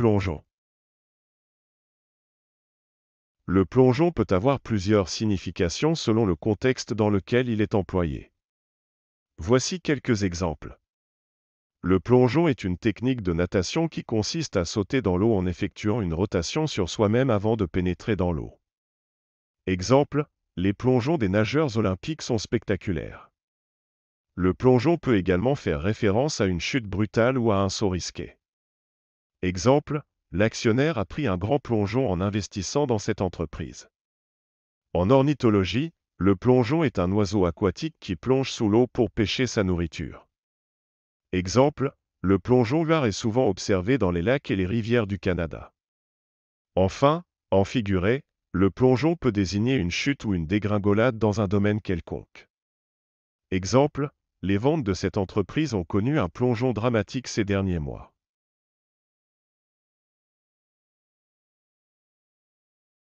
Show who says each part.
Speaker 1: plongeon. Le
Speaker 2: plongeon peut avoir plusieurs significations selon le contexte dans lequel il est employé. Voici quelques exemples. Le plongeon est une technique de natation qui consiste à sauter dans l'eau en effectuant une rotation sur soi-même avant de pénétrer dans l'eau. Exemple, les plongeons des nageurs olympiques sont spectaculaires. Le plongeon peut également faire référence à une chute brutale ou à un saut risqué. Exemple, l'actionnaire a pris un grand plongeon en investissant dans cette entreprise. En ornithologie, le plongeon est un oiseau aquatique qui plonge sous l'eau pour pêcher sa nourriture. Exemple, le plongeon gar est souvent observé dans les lacs et les rivières du Canada. Enfin, en figuré, le plongeon peut désigner une chute ou une dégringolade dans un domaine quelconque. Exemple, les ventes de cette entreprise ont connu un plongeon dramatique ces derniers mois.